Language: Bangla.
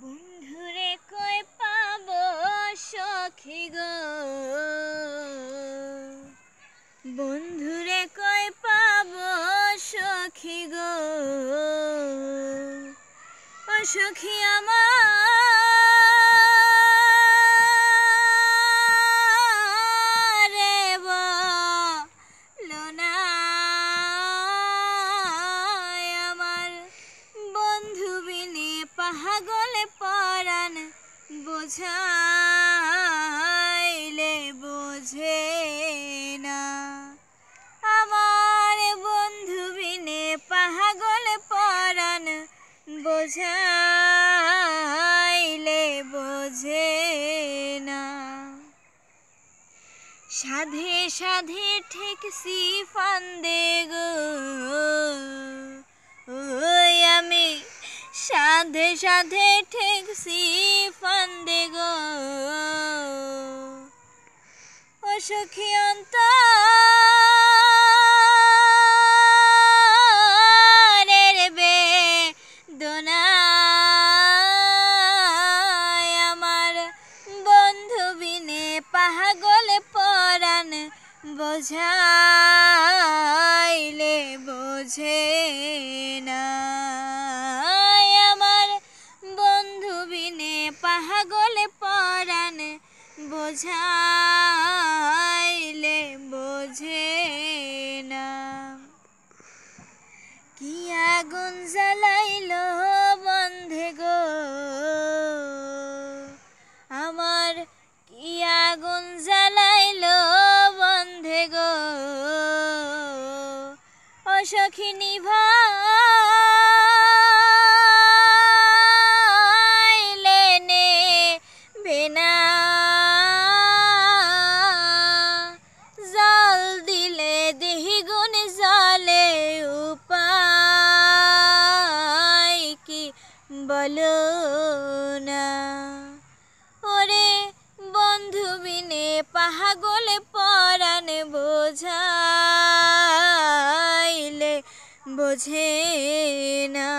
বন্ধুরে কই পাব সখী গো বন্ধুরে কই পাব সখী গো ও সখী আমার বোঝাইলে বোঝে না আমার বন্ধু বিনে পাহাগল পরান বোঝাইলে বোঝে না সাধে সাধে সি ফান্দে গো আমি সাধে সাধে ঠেক সখী অন্তরের বে আমার পাহাগল বোঝাইলে বোঝে না আমার বন্ধু বিনে পাহাগল পরান বোঝা আগুন জ্বালাইল বন্ধে গো আমার কি আগুন জ্বালাইল বন্ধে গো অসখিনী ভা না ওরে বন্ধু বিনে পাহাগলে পরাণ বোঝাইলে বোঝে না